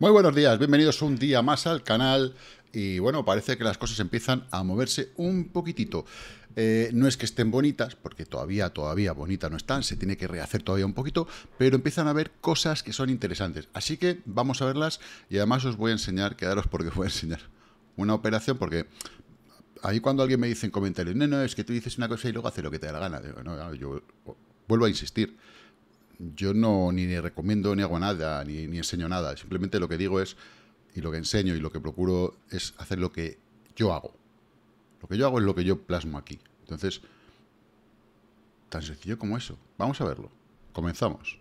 Muy buenos días, bienvenidos un día más al canal y bueno, parece que las cosas empiezan a moverse un poquitito. Eh, no es que estén bonitas, porque todavía, todavía bonitas no están, se tiene que rehacer todavía un poquito, pero empiezan a ver cosas que son interesantes. Así que vamos a verlas y además os voy a enseñar, quedaros porque os voy a enseñar una operación, porque ahí cuando alguien me dice en comentarios, no, no, es que tú dices una cosa y luego haces lo que te da la gana, digo, no, yo vuelvo a insistir yo no ni, recomiendo ni hago nada, ni enseño nada. Simplemente lo que digo es, y lo que enseño y lo que procuro es hacer lo que yo hago. Lo que yo hago es lo que yo plasmo aquí. Entonces, tan sencillo como eso. Vamos a verlo. Comenzamos.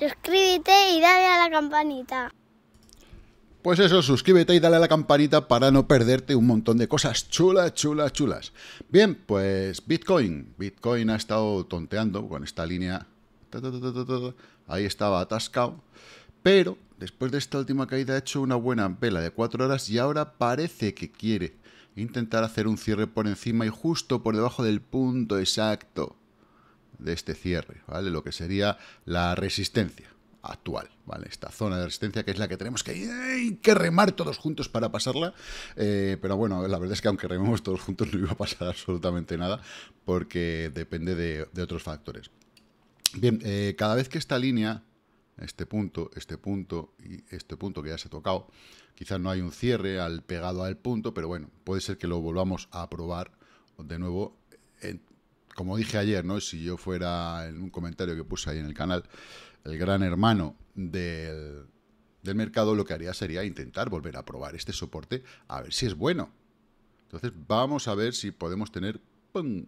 Suscríbete y dale a la campanita. Pues eso, suscríbete y dale a la campanita para no perderte un montón de cosas chulas, chulas, chulas. Bien, pues Bitcoin. Bitcoin ha estado tonteando con esta línea. Ahí estaba atascado. Pero después de esta última caída ha hecho una buena vela de cuatro horas y ahora parece que quiere intentar hacer un cierre por encima y justo por debajo del punto exacto de este cierre, ¿vale? Lo que sería la resistencia actual, ¿vale? Esta zona de resistencia que es la que tenemos que, que remar todos juntos para pasarla, eh, pero bueno, la verdad es que aunque rememos todos juntos no iba a pasar absolutamente nada porque depende de, otros factores. Bien, eh, cada vez que esta línea, este punto, este punto y este punto que ya se ha tocado, quizás no hay un cierre al pegado al punto, pero bueno, puede ser que lo volvamos a probar de nuevo como dije ayer, ¿no? Si yo fuera en un comentario que puse ahí en el canal, el gran hermano del, mercado, lo que haría sería intentar volver a probar este soporte a ver si es bueno. Entonces, vamos a ver si podemos tener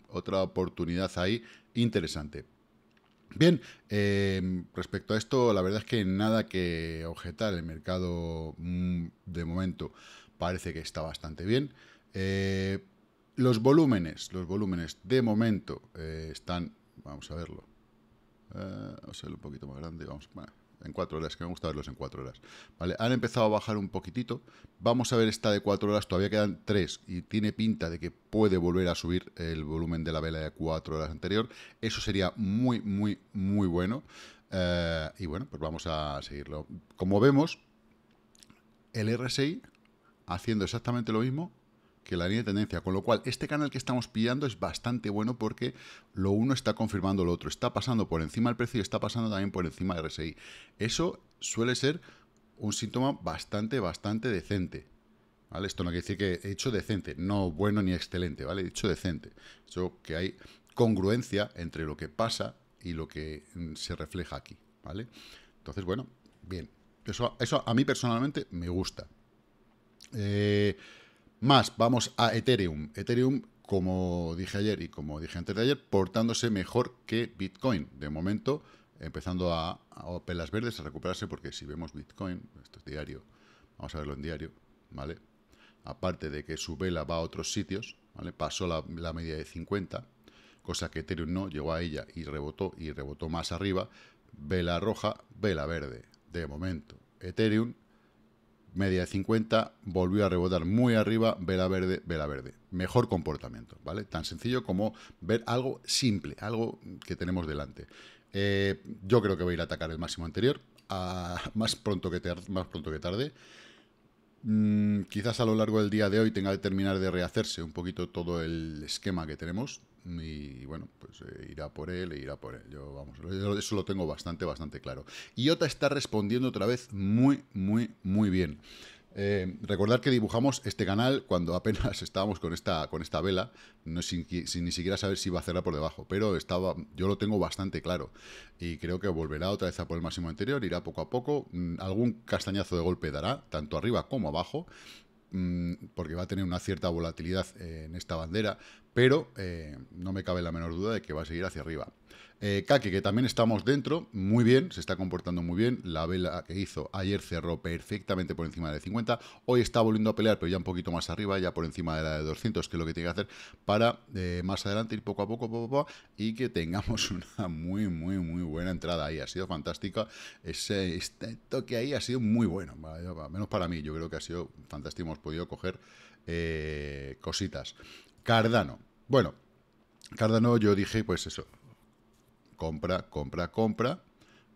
otra oportunidad ahí interesante. Bien, em, respecto a esto, la verdad es que nada que objetar. El mercado mm, de momento parece que está bastante bien. Eh, los volúmenes, los volúmenes de momento eh, están, vamos a verlo, eh, vamos a un poquito más grande, vamos, en cuatro horas, que me gusta verlos en cuatro horas. Vale, han empezado a bajar un poquitito, vamos a ver esta de cuatro horas, todavía quedan tres y tiene pinta de que puede volver a subir el volumen de la vela de cuatro horas anterior, eso sería muy, muy, muy bueno. Eh, y bueno, pues vamos a seguirlo. Como vemos, el RSI haciendo exactamente lo mismo que la línea de tendencia. Con lo cual, este canal que estamos pillando es bastante bueno porque lo uno está confirmando lo otro. Está pasando por encima del precio y está pasando también por encima del RSI. Eso suele ser un síntoma bastante, bastante decente. ¿Vale? Esto no quiere decir que he hecho decente, no bueno ni excelente, ¿vale? hecho decente. Eso que hay congruencia entre lo que pasa y lo que mm, se refleja aquí, ¿vale? Entonces, bueno, bien. Eso, eso a mí personalmente me gusta. Eh, más, vamos a Ethereum. Ethereum, como dije ayer y como dije antes de ayer, portándose mejor que Bitcoin. De momento, empezando a, pelas verdes, a recuperarse, porque si vemos Bitcoin, esto es diario, vamos a verlo en diario, ¿vale? Aparte de que su vela va a otros sitios, ¿vale? Pasó la, la media de 50, cosa que Ethereum no, llegó a ella y rebotó, y rebotó más arriba. Vela roja, vela verde. De momento, Ethereum media de 50, volvió a rebotar muy arriba, vela verde, vela verde. Mejor comportamiento, ¿vale? Tan sencillo como ver algo simple, algo que tenemos delante. Eh, yo creo que voy a ir a atacar el máximo anterior, más, pronto que tarde, más mm, pronto que tarde. quizás a lo largo del día de hoy tenga que terminar de rehacerse un poquito todo el esquema que tenemos, y bueno, pues eh, irá por él e irá por él. Yo, vamos, eso lo tengo bastante, bastante claro. y Iota está respondiendo otra vez muy, muy, muy bien. Eh, recordad que dibujamos este canal cuando apenas estábamos con esta, con esta vela, no, sin, sin, ni siquiera saber si va a cerrar por debajo, pero estaba, yo lo tengo bastante claro y creo que volverá otra vez a por el máximo anterior, irá poco a poco, mm, algún castañazo de golpe dará, tanto arriba como abajo, Mm, porque va a tener una cierta volatilidad eh, en esta bandera, pero eh, no me cabe la menor duda de que va a seguir hacia arriba. Eh, que también estamos dentro, muy bien, se está comportando muy bien. La vela que hizo ayer cerró perfectamente por encima de 50. Hoy está volviendo a pelear, pero ya un poquito más arriba, ya por encima de la de 200, que es lo que tiene que hacer para eh, más adelante ir poco a poco, y que tengamos una muy, muy, muy buena entrada ahí. Ha sido fantástica. Ese este toque ahí ha sido muy bueno, menos para mí. Yo creo que ha sido fantástico. Hemos podido coger eh, cositas. Cardano. Bueno, Cardano yo dije, pues eso, compra, compra, compra.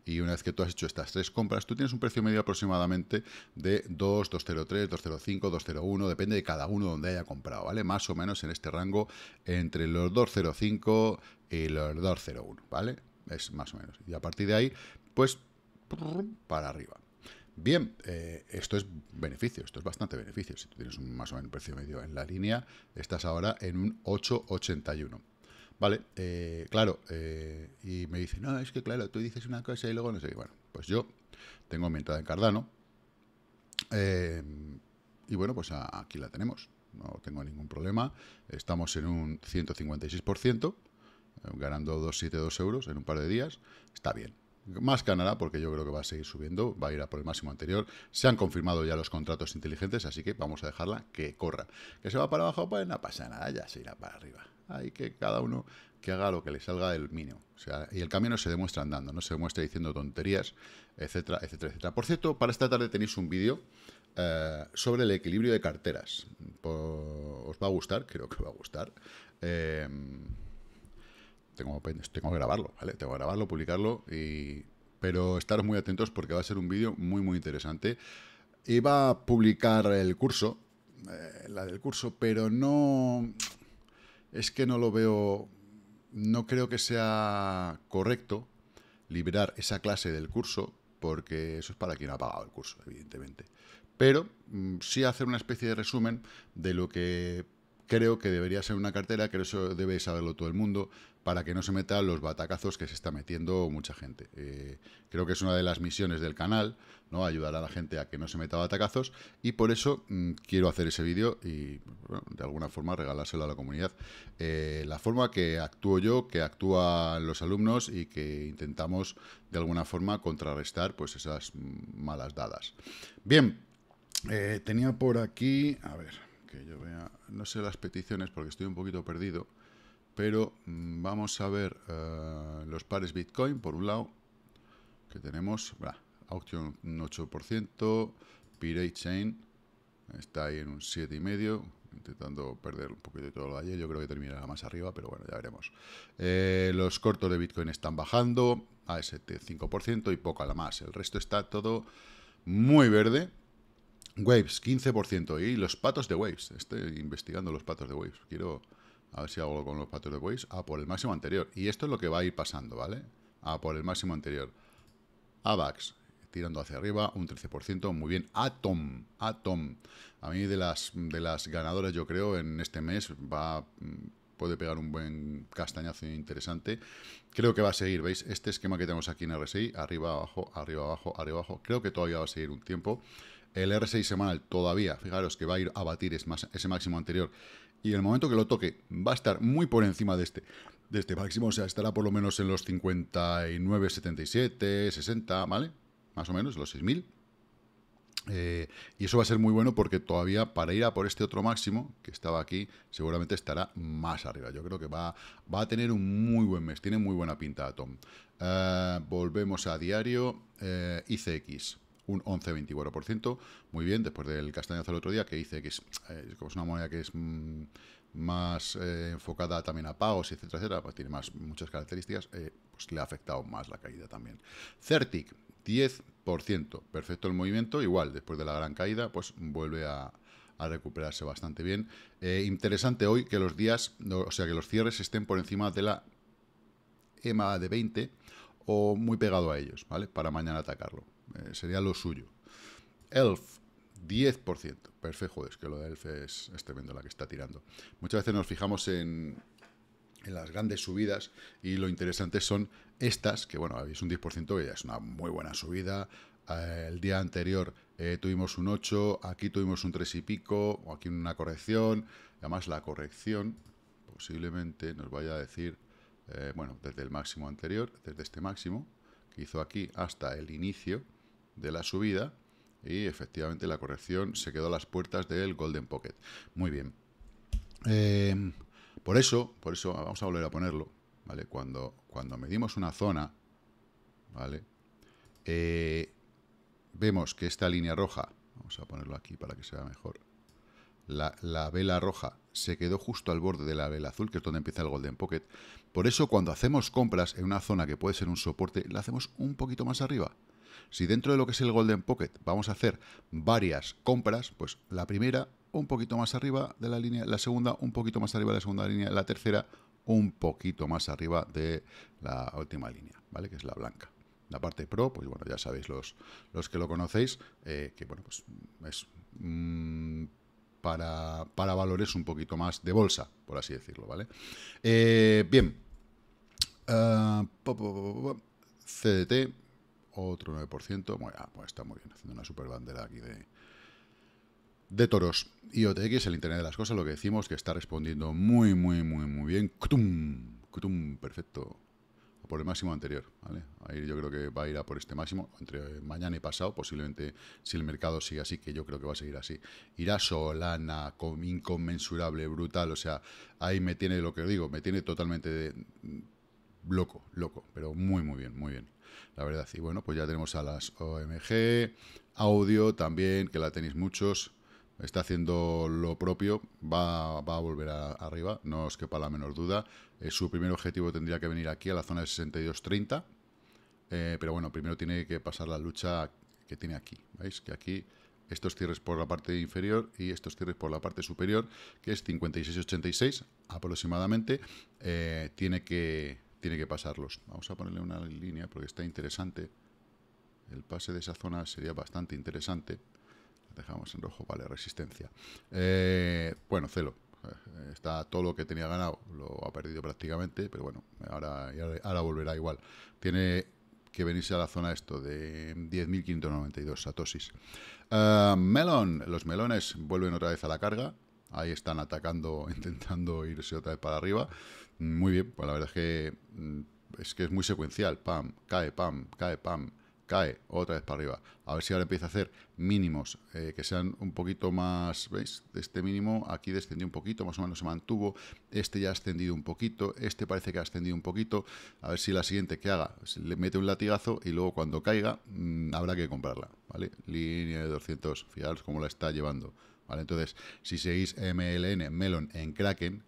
Y una vez que tú has hecho estas tres compras, tú tienes un precio medio aproximadamente de 2, 203, 205, 201, depende de cada uno donde haya comprado, ¿vale? Más o menos en este rango entre los 205 y los 201, ¿vale? Es más o menos. Y a partir de ahí, pues para arriba. Bien, eh, esto es beneficio, esto es bastante beneficio. Si tú tienes un, más o menos precio medio en la línea, estás ahora en un 881. Vale, eh, claro, eh, y me dice, no, es que claro, tú dices una cosa y luego no sé Bueno, pues yo tengo mi entrada en Cardano eh, y bueno, pues aquí la tenemos, no tengo ningún problema. Estamos en un 156%, ganando 272 euros en un par de días, está bien. Más ganará porque yo creo que va a seguir subiendo, va a ir a por el máximo anterior. Se han confirmado ya los contratos inteligentes, así que vamos a dejarla que corra. ¿Que se va para abajo? Pues no pasa nada, ya se irá para arriba hay que cada uno que haga lo que le salga del mínimo. O sea, y el cambio no se demuestra andando, no se demuestra diciendo tonterías, etcétera, etcétera, etcétera. Por cierto, para esta tarde tenéis un vídeo eh, sobre el equilibrio de carteras. os va a gustar, creo que os va a gustar. Eh, tengo, tengo que grabarlo, ¿vale? Tengo que grabarlo, publicarlo y... Pero estaros muy atentos porque va a ser un vídeo muy, muy interesante. Iba a publicar el curso, eh, la del curso, pero no es que no lo veo, no creo que sea correcto liberar esa clase del curso, porque eso es para quien ha pagado el curso, evidentemente. Pero mm, sí hacer una especie de resumen de lo que creo que debería ser una cartera, que eso debe saberlo todo el mundo, para que no se meta los batacazos que se está metiendo mucha gente. Eh, creo que es una de las misiones del canal, ¿no? Ayudar a la gente a que no se meta batacazos y por eso mm, quiero hacer ese vídeo y de alguna forma regalárselo a la comunidad. Eh, la forma que actúo yo, que actúan los alumnos y que intentamos de alguna forma contrarrestar pues esas malas dadas. Bien, eh, tenía por aquí, a ver, que yo vea, no sé las peticiones porque estoy un poquito perdido pero mm, vamos a ver eh, los pares Bitcoin, por un lado, que tenemos Auction un 8%, Pirate Chain está ahí en un 7,5%, intentando perder un poquito de todo lo de yo creo que terminará más arriba, pero bueno, ya veremos. Eh, los cortos de Bitcoin están bajando, AST 5% y poca la más, el resto está todo muy verde, Waves, 15%. Y los patos de Waves. Estoy investigando los patos de Waves. Quiero, a ver si hago con los patos de Waze, a ah, por el máximo anterior. Y esto es lo que va a ir pasando, ¿vale? A ah, por el máximo anterior. AVAX, tirando hacia arriba, un 13%, muy bien. Atom, Atom. A mí de las, de las ganadoras, yo creo, en este mes va mm, puede pegar un buen castañazo interesante. Creo que va a seguir, ¿veis? Este esquema que tenemos aquí en RSI, arriba, abajo, arriba, abajo, arriba, abajo. Creo que todavía va a seguir un tiempo. El RSI semanal todavía, fijaros que va a ir a batir ese máximo anterior y el momento que lo toque va a estar muy por encima de este, de este máximo, o sea, estará por lo menos en los 59, 77, 60, ¿vale? Más o menos, los 6.000. Eh, y eso va a ser muy bueno porque todavía para ir a por este otro máximo que estaba aquí, seguramente estará más arriba. Yo creo que va, va a tener un muy buen mes, tiene muy buena pinta Tom. Eh, volvemos a diario, eh, ICX un 11-24%. Muy bien, después del castañazo el otro día que dice que es, eh, como es una moneda que es mm, más eh, enfocada también a pagos, etcétera, etcétera, pues tiene más, muchas características, eh, pues le ha afectado más la caída también. Certic, 10%. Perfecto el movimiento, igual, después de la gran caída, pues vuelve a, a recuperarse bastante bien. interesante hoy que los días, o sea, que los cierres estén por encima de la EMA de 20 o muy pegado a ellos, ¿vale? Para mañana atacarlo. Eh, sería lo suyo. Elf, 10%. Perfecto, es que lo de Elf es, tremendo la que está tirando. Muchas veces nos fijamos en, en, las grandes subidas y lo interesante son estas, que bueno, es un 10%, que ya es una muy buena subida. Eh, el día anterior eh, tuvimos un 8, aquí tuvimos un 3 y pico, o aquí una corrección. Además, la corrección posiblemente nos vaya a decir, bueno, desde el máximo anterior, desde este máximo, que hizo aquí hasta el inicio de la subida y efectivamente la corrección se quedó a las puertas del Golden Pocket. Muy bien. Em, por eso, por eso, vamos a volver a ponerlo, ¿vale? Cuando, cuando medimos una zona, ¿vale? Eh, vemos que esta línea roja, vamos a ponerlo aquí para que se vea mejor, la, la vela roja se quedó justo al borde de la vela azul, que es donde empieza el Golden Pocket. Por eso cuando hacemos compras en una zona que puede ser un soporte, la hacemos un poquito más arriba. Si dentro de lo que es el Golden Pocket vamos a hacer varias compras, pues la primera un poquito más arriba de la línea, la segunda un poquito más arriba de la segunda línea, la tercera un poquito más arriba de la última línea, ¿vale? Que es la blanca. La parte pro, pues bueno, ya sabéis los, los que lo conocéis, eh, que bueno, pues es mm, para, para valores un poquito más de bolsa, por así decirlo, ¿vale? Eh, bien. Ah, CDT, otro 9%. Ah, pues está muy bien, haciendo una super bandera aquí de, de toros. IOTX, el Internet de las Cosas, lo que decimos que está respondiendo muy, muy, muy, muy bien. ¡Cutum! ¡Cutum! Perfecto por el máximo anterior. ¿vale? Ahí yo creo que va a ir a por este máximo entre mañana y pasado, posiblemente si el mercado sigue así, que yo creo que va a seguir así. Irá Solana, con inconmensurable, brutal, o sea, ahí me tiene lo que os digo, me tiene totalmente de, mm, loco, loco, pero muy, muy bien, muy bien. La verdad, y bueno, pues ya tenemos a las OMG, audio también, que la tenéis muchos está haciendo lo propio, va, a volver arriba, no os quepa la menor duda. Eh, su primer objetivo tendría que venir aquí a la zona de 62.30, eh, pero bueno, primero tiene que pasar la lucha que tiene aquí, ¿veis? Que aquí estos cierres por la parte inferior y estos cierres por la parte superior, que es 56.86 aproximadamente, eh, tiene, que, tiene que pasarlos. Vamos a ponerle una línea porque está interesante. El pase de esa zona sería bastante interesante dejamos en rojo, vale, resistencia. Eh, bueno, celo. Eh, está todo lo que tenía ganado, lo ha perdido prácticamente, pero bueno, ahora, ahora volverá igual. Tiene que venirse a la zona esto de 10.592 satosis. Uh, melon, los melones vuelven otra vez a la carga. Ahí están atacando, intentando irse otra vez para arriba. Muy bien, pues la verdad es que mm, es que es muy secuencial. Pam, cae, pam, cae, pam cae otra vez para arriba. A ver si ahora empieza a hacer mínimos eh, que sean un poquito más, ¿veis? este mínimo aquí descendió un poquito, más o menos se mantuvo, este ya ha ascendido un poquito, este parece que ha ascendido un poquito, a ver si la siguiente que haga, le mete un latigazo y luego cuando caiga mm, habrá que comprarla, ¿vale? Línea de 200, fijaros cómo la está llevando, ¿vale? Entonces, si seguís MLN, Melon en Kraken,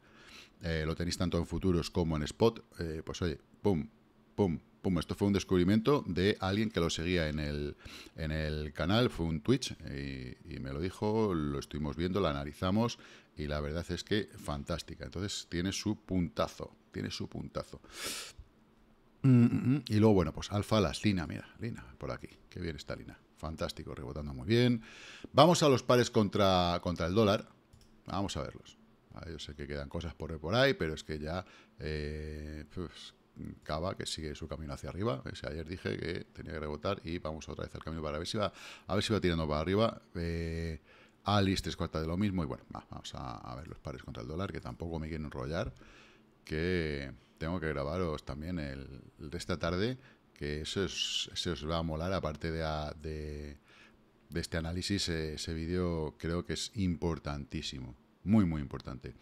eh, lo tenéis tanto en futuros como en spot, eh, pues oye, ¡pum! pum, pum, esto fue un descubrimiento de alguien que lo seguía en el, en el canal, fue un Twitch, y, me lo dijo, lo estuvimos viendo, la analizamos, y la verdad es que fantástica. Entonces tiene su puntazo, tiene su puntazo. Mm, mm, mm. Y luego, bueno, pues alfa las Lina, mira, Lina, por aquí. Qué bien está Lina. Fantástico, rebotando muy bien. Vamos a los pares contra, contra el dólar. Vamos a verlos. Ah, yo sé que quedan cosas por ahí, pero es que ya... Eh, pues, Cava, que sigue su camino hacia arriba. ayer dije que tenía que rebotar y vamos otra vez al camino para ver si va, a ver si va tirando para arriba. Eh, Alice tres cuartas de lo mismo y bueno, vamos a, ver los pares contra el dólar, que tampoco me quiero enrollar, que tengo que grabaros también el, de esta tarde, que eso, es, os va a molar, aparte de, de, este análisis, eh, ese vídeo creo que es importantísimo, muy, muy importante.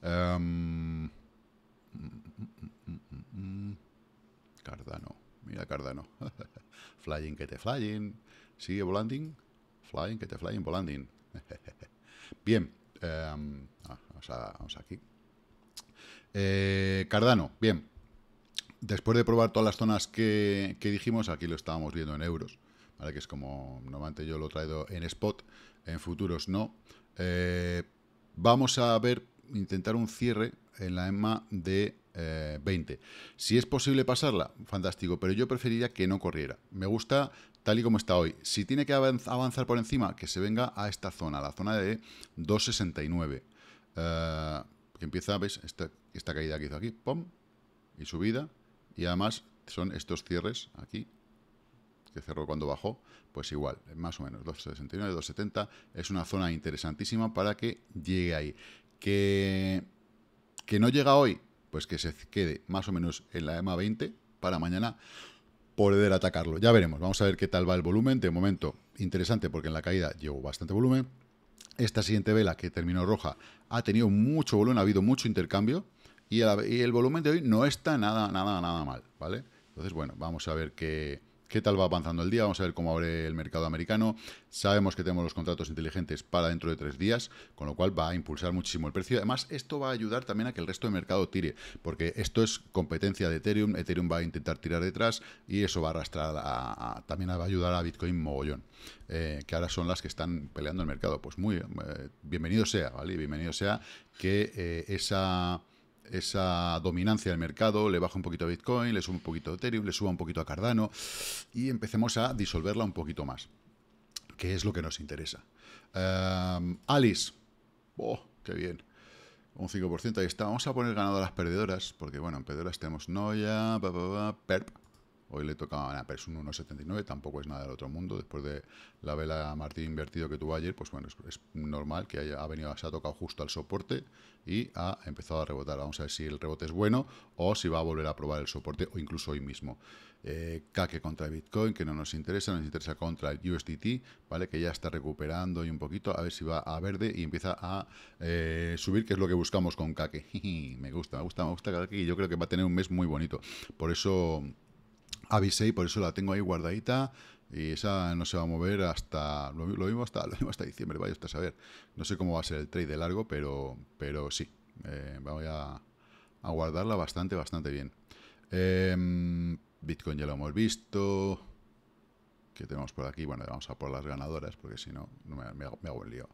Em, Cardano. Mira Cardano. flying que te flying. Sigue volanding. Flying que te flying volanding. bien. Em, ah, vamos, aquí. Eh, Cardano. Bien. Después de probar todas las zonas que, dijimos, aquí lo estábamos viendo en euros. Que es como normalmente yo lo he traído en spot. En futuros no. Eh, vamos a ver intentar un cierre en la EMA de 20. Eh, si es posible pasarla, fantástico, pero yo preferiría que no corriera. Me gusta tal y como está hoy. Si tiene que avanzar por encima, que se venga a esta zona, la zona de 269. Eh, empieza, ¿ves? Esta, caída que hizo aquí, ¡Pum! y subida, y además son estos cierres aquí, que cerró cuando bajó, pues igual, más o menos, 2,69, 2,70, es una zona interesantísima para que llegue ahí. Que, que no llega hoy, pues que se quede más o menos en la EMA 20 para mañana poder atacarlo. Ya veremos, vamos a ver qué tal va el volumen. De momento, interesante porque en la caída llegó bastante volumen. Esta siguiente vela que terminó roja ha tenido mucho volumen, ha habido mucho intercambio y el, y el volumen de hoy no está nada, nada, nada mal, ¿vale? Entonces, bueno, vamos a ver qué, qué tal va avanzando el día, vamos a ver cómo abre el mercado americano. Sabemos que tenemos los contratos inteligentes para dentro de tres días, con lo cual va a impulsar muchísimo el precio. Además, esto va a ayudar también a que el resto del mercado tire, porque esto es competencia de Ethereum, Ethereum va a intentar tirar detrás y eso va a arrastrar, a, también va a ayudar a Bitcoin mogollón, eh, que ahora son las que están peleando el mercado. Pues muy eh, bienvenido sea, ¿vale? Bienvenido sea que eh, esa esa dominancia del mercado, le baja un poquito a Bitcoin, le sube un poquito a Ethereum, le suba un poquito a Cardano y empecemos a disolverla un poquito más, que es lo que nos interesa. Eh, Alice, oh, qué bien, un 5%, ahí está. Vamos a poner ganado a las perdedoras, porque bueno, en perdedoras tenemos Noya, Perp, Hoy le toca a es 1,79, tampoco es nada del otro mundo. Después de la vela Martín invertido que tuvo ayer, pues bueno, es, normal que haya venido, se ha tocado justo al soporte y ha empezado a rebotar. Vamos a ver si el rebote es bueno o si va a volver a probar el soporte o incluso hoy mismo. Eh, contra Bitcoin, que no nos interesa, nos interesa contra el USDT, ¿vale? Que ya está recuperando y un poquito, a ver si va a verde y empieza a eh, subir, que es lo que buscamos con Kake. me gusta, me gusta, me gusta Kake y yo creo que va a tener un mes muy bonito. Por eso avisé y por eso la tengo ahí guardadita y esa no se va a mover hasta lo, mismo hasta hasta diciembre vaya usted a saber no sé cómo va a ser el trade de largo pero pero sí eh, voy a, guardarla bastante bastante bien em, Bitcoin ya lo hemos visto ¿Qué tenemos por aquí bueno vamos a por las ganadoras porque si no me, me, hago, el lío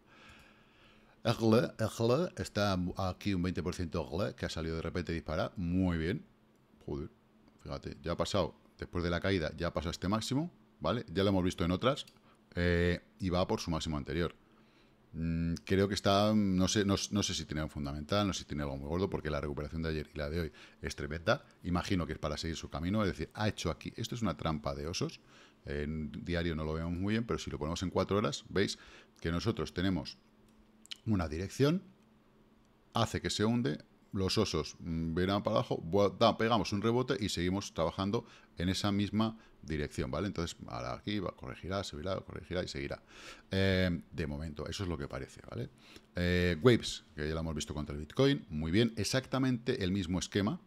está aquí un 20% que ha salido de repente dispara Muy bien. Joder, fíjate, ya ha pasado después de la caída ya pasa este máximo, ¿vale? Ya lo hemos visto en otras eh, y va por su máximo anterior. Mm, creo que está, no sé, no, sé si tiene algo fundamental, no sé si tiene algo muy gordo, porque la recuperación de ayer y la de hoy es tremenda. Imagino que es para seguir su camino, es decir, ha hecho aquí, esto es una trampa de osos, en diario no lo vemos muy bien, pero si lo ponemos en cuatro horas, veis que nosotros tenemos una dirección, hace que se hunde, los osos mm, verán para abajo, pegamos un rebote y seguimos trabajando en esa misma dirección, ¿vale? Entonces, ahora aquí va, corregirá, subirá, corregirá y seguirá. Eh, de momento, eso es lo que parece, ¿vale? Eh, waves, que ya lo hemos visto contra el Bitcoin, muy bien, exactamente el mismo esquema,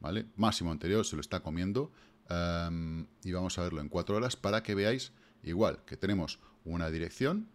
¿vale? Máximo anterior se lo está comiendo em, y vamos a verlo en cuatro horas para que veáis igual que tenemos una dirección,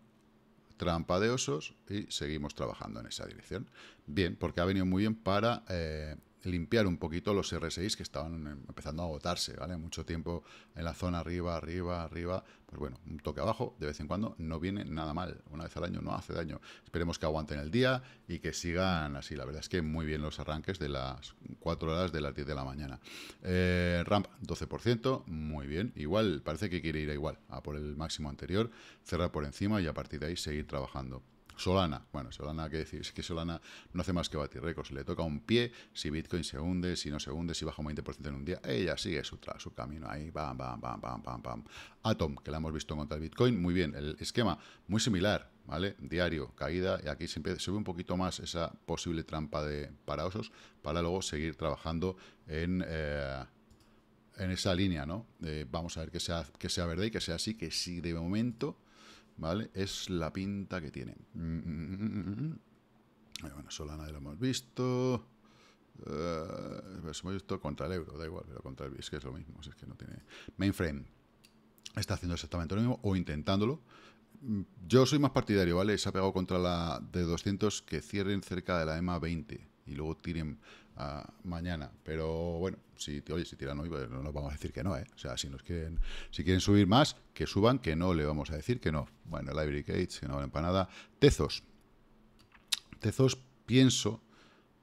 trampa de osos y seguimos trabajando en esa dirección. Bien, porque ha venido muy bien para eh, limpiar un poquito los RSIs que estaban empezando a agotarse, ¿vale? Mucho tiempo en la zona arriba, arriba, arriba, pues bueno, un toque abajo, de vez en cuando, no viene nada mal, una vez al año no hace daño. Esperemos que aguanten el día y que sigan así, la verdad es que muy bien los arranques de las 4 horas de las 10 de la mañana. Eh, ramp 12%, muy bien, igual, parece que quiere ir a igual, a por el máximo anterior, cerrar por encima y a partir de ahí seguir trabajando. Solana, bueno, Solana, ¿qué decir? Es que Solana no hace más que batir récords. Le toca un pie, si Bitcoin se hunde, si no se hunde, si baja un 20% en un día, ella sigue su, su camino ahí, bam, bam, bam, pam, pam. bam. Atom, que la hemos visto contra el Bitcoin, muy bien. El esquema, muy similar, ¿vale? Diario, caída, y aquí se ve un poquito más esa posible trampa de paraosos para luego seguir trabajando en... Eh, en esa línea, ¿no? Eh, vamos a ver que sea, que sea verdad y que sea así, que si de momento ¿vale? Es la pinta que tiene. Mm, mm, mm, bueno, Solana nadie lo hemos visto. Eh, pues hemos visto contra el euro, da igual, pero contra el es que es lo mismo, es que no tiene... Mainframe está haciendo exactamente lo mismo o intentándolo. Yo soy más partidario, ¿vale? Se ha pegado contra la de 200 que cierren cerca de la EMA 20 y luego tiren mañana. Pero bueno, si, oye, si tiran hoy, pues no nos vamos a decir que no, ¿eh? O sea, si nos quieren, si quieren subir más, que suban, que no le vamos a decir que no. Bueno, Library gates que no valen para nada. Tezos. Tezos, pienso,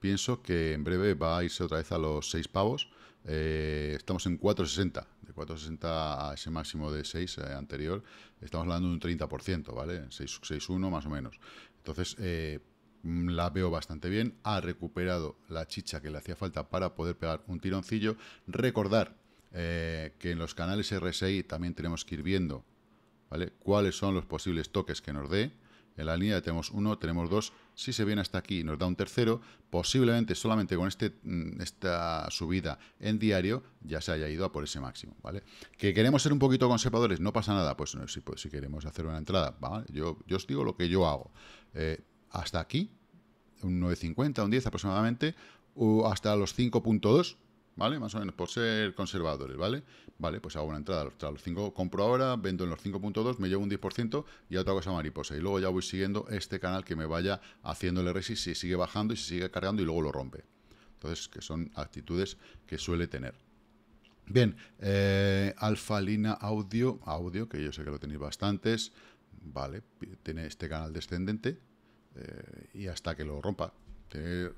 pienso que en breve va a irse otra vez a los seis pavos. Eh, estamos en 4,60, de 4,60 a ese máximo de 6 eh, anterior, estamos hablando de un 30%, ¿vale? 6,1 más o menos. Entonces, eh, Mm, la veo bastante bien. Ha recuperado la chicha que le hacía falta para poder pegar un tironcillo. Recordar eh, que en los canales RSI también tenemos que ir viendo cuáles son los posibles toques que nos dé. En la línea tenemos uno, tenemos dos. Si se viene hasta aquí nos da un tercero, posiblemente solamente con este, mm, esta subida en diario ya se haya ido a por ese máximo, ¿vale? Que queremos ser un poquito conservadores, no pasa nada. Pues, si, pues, si, queremos hacer una entrada, ¿vale? yo, os digo lo que yo hago. Eh, hasta aquí, un 9,50, un 10 aproximadamente, o hasta los 5.2, ¿vale? Más o menos, por ser conservadores, ¿vale? Vale, pues hago una entrada los 5, compro ahora, vendo en los 5.2, me llevo un 10% y otra cosa mariposa. Y luego ya voy siguiendo este canal que me vaya haciendo el RSI, si sigue bajando y si sigue cargando y luego lo rompe. Entonces, que son actitudes que suele tener. Bien, eh, Alfalina Audio, audio, que yo sé que lo tenéis bastantes, vale, tiene este canal descendente, eh, y hasta que lo rompa. Eh,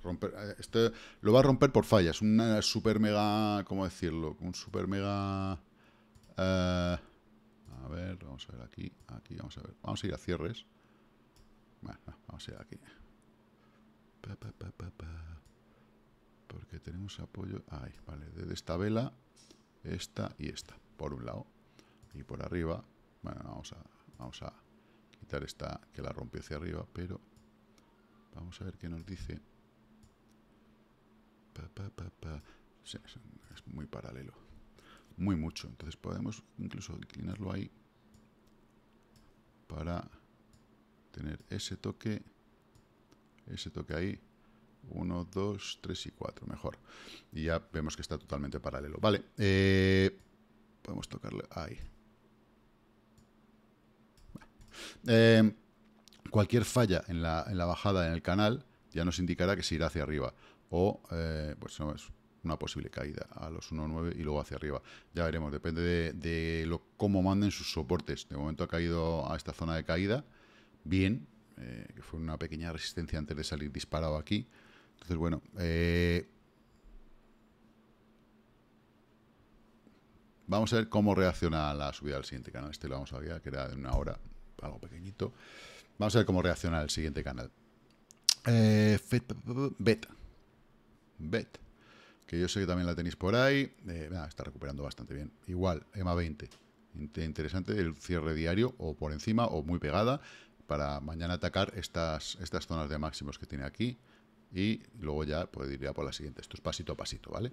este lo va a romper por fallas. Una super mega. ¿Cómo decirlo? Un super mega. Eh, a ver, vamos a ver aquí. Aquí, vamos a ver. Vamos a ir a cierres. vamos a ir aquí. Porque tenemos apoyo. Ahí, vale. Desde esta vela, esta y esta. Por un lado. Y por arriba. Bueno, vamos a, vamos a quitar esta que la rompió hacia arriba, pero Vamos a ver qué nos dice. es muy paralelo. Muy mucho. Entonces podemos incluso inclinarlo ahí para tener ese toque, ese toque ahí. Uno, dos, tres y cuatro. mejor. Y ya vemos que está totalmente paralelo. Vale, eh, podemos tocarle ahí. Eh, Cualquier falla en la, en la bajada en el canal ya nos indicará que se irá hacia arriba. O, eh, pues no, es una posible caída a los 1.9 y luego hacia arriba. Ya veremos, depende de, lo, cómo manden sus soportes. De momento ha caído a esta zona de caída, bien, eh, que fue una pequeña resistencia antes de salir disparado aquí. Entonces, bueno, eh, vamos a ver cómo reacciona la subida al siguiente canal. Este lo vamos a ver, que era de una hora, algo pequeñito. Vamos a ver cómo reacciona el siguiente canal. Eh, bet. Bet. Que yo sé que también la tenéis por ahí. Eh, está recuperando bastante bien. Igual, EMA 20. Interesante el cierre diario o por encima o muy pegada para mañana atacar estas, estas zonas de máximos que tiene aquí y luego ya ir pues, iría por la siguiente. Esto es pasito a pasito, ¿vale?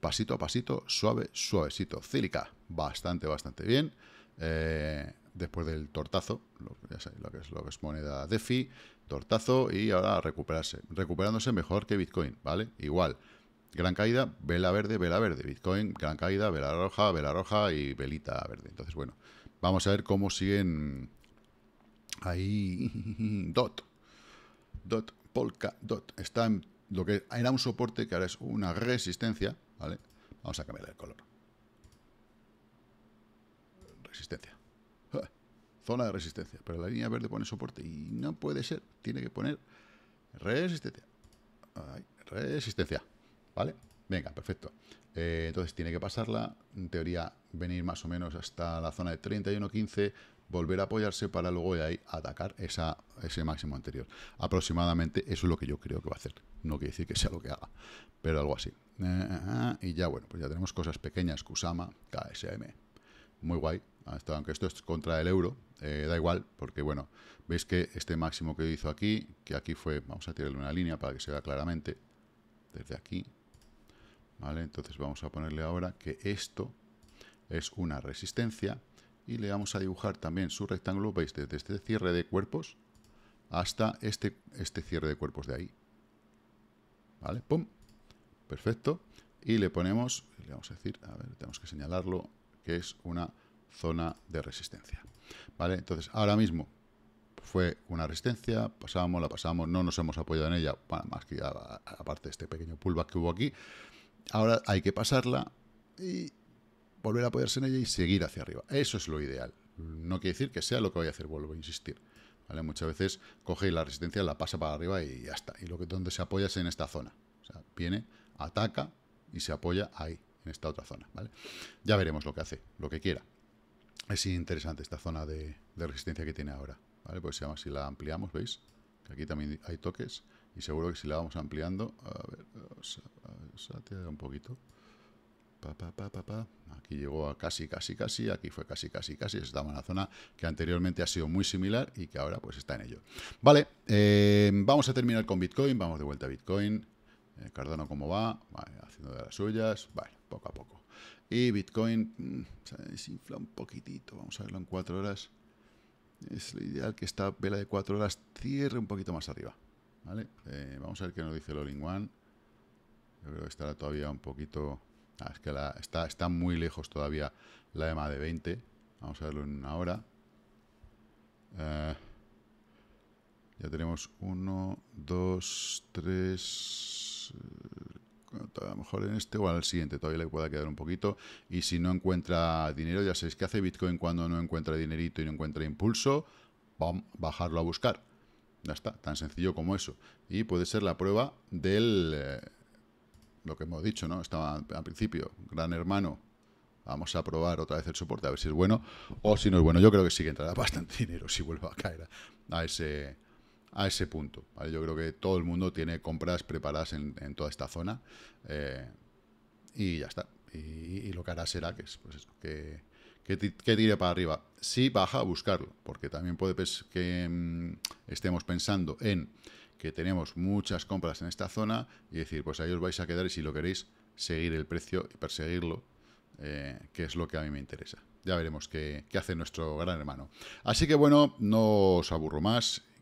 Pasito a pasito, suave, suavecito. Cílica, bastante, bastante bien. Eh, después del tortazo, lo, ya lo, que es, lo que es moneda DeFi, tortazo y ahora recuperarse. Recuperándose mejor que Bitcoin, ¿vale? Igual, gran caída, vela verde, vela verde. Bitcoin, gran caída, vela roja, vela roja y velita verde. Entonces, bueno, vamos a ver cómo siguen ahí DOT. DOT, Polka, DOT. Está en lo que era un soporte que ahora es una resistencia, ¿vale? Vamos a cambiar el color. Resistencia zona de resistencia, pero la línea verde pone soporte y no puede ser, tiene que poner resistencia. resistencia, ¿vale? Venga, perfecto. Eh, entonces tiene que pasarla, en teoría venir más o menos hasta la zona de 31.15, volver a apoyarse para luego de ahí atacar esa, ese máximo anterior. Aproximadamente eso es lo que yo creo que va a hacer. No quiere decir que sea lo que haga, pero algo así. Eh, eh, y ya bueno, pues ya tenemos cosas pequeñas, Kusama, KSM, muy guay. aunque esto es contra el euro, eh, da igual, porque bueno, veis que este máximo que hizo aquí, que aquí fue, vamos a tirarle una línea para que se vea claramente, desde aquí, ¿vale? Entonces vamos a ponerle ahora que esto es una resistencia y le vamos a dibujar también su rectángulo, veis, desde este cierre de cuerpos hasta este, este cierre de cuerpos de ahí, ¿vale? ¡Pum! Perfecto. Y le ponemos, le vamos a decir, a ver, tenemos que señalarlo, que es una zona de resistencia. ¿Vale? Entonces, ahora mismo fue una resistencia, pasábamos la pasamos, no nos hemos apoyado en ella, más que aparte de este pequeño pullback que hubo aquí. Ahora hay que pasarla y volver a apoyarse en ella y seguir hacia arriba. Eso es lo ideal. No quiere decir que sea lo que voy a hacer, vuelvo a insistir. ¿Vale? Muchas veces coge la resistencia, la pasa para arriba y ya está. Y lo que donde se apoya es en esta zona. O sea, viene, ataca y se apoya ahí en esta otra zona, ¿vale? Ya veremos lo que hace, lo que quiera. Es interesante esta zona de, resistencia que tiene ahora, ¿vale? Pues si la ampliamos, ¿veis? Que aquí también hay toques y seguro que si la vamos ampliando, a ver, satear un poquito. Pa, pa, pa, aquí llegó a casi, casi, casi, aquí fue casi, casi, casi, estaba en la zona que anteriormente ha sido muy similar y que ahora pues está en ello. Vale, eh, vamos a terminar con Bitcoin, vamos de vuelta a Bitcoin, eh, Cardano cómo va, vale, haciendo de las suyas, vale poco a poco. Y Bitcoin mm, se desinfla un poquitito, vamos a verlo en cuatro horas. Es lo ideal que esta vela de cuatro horas cierre un poquito más arriba. ¿vale? Eh, vamos a ver qué nos dice el One. Yo creo que estará todavía un poquito... Ah, es que está, está muy lejos todavía la EMA de 20. Vamos a verlo en una hora. Eh, ya tenemos 1, 2, 3, a lo mejor en este o al siguiente todavía le pueda quedar un poquito. Y si no encuentra dinero, ya sabéis que hace Bitcoin cuando no encuentra dinerito y no encuentra impulso, bajarlo a buscar. Ya está, tan sencillo como eso. Y puede ser la prueba del... Eh, lo que hemos dicho, ¿no? Estaba al principio, gran hermano, Vamos a probar otra vez el soporte, a ver si es bueno o si no es bueno. Yo creo que sí que entrará bastante dinero si vuelve a caer a ese, a ese punto. Yo creo que todo el mundo tiene compras preparadas en, toda esta zona eh, y ya está. Y, lo que hará será que, es, pues que, que, tire para arriba. Si baja, a buscarlo, porque también puede que mm, estemos pensando en que tenemos muchas compras en esta zona y decir, pues ahí os vais a quedar y si lo queréis, seguir el precio y perseguirlo, eh, que es lo que a mí me interesa. Ya veremos qué hace nuestro gran hermano. Así que bueno, no os aburro más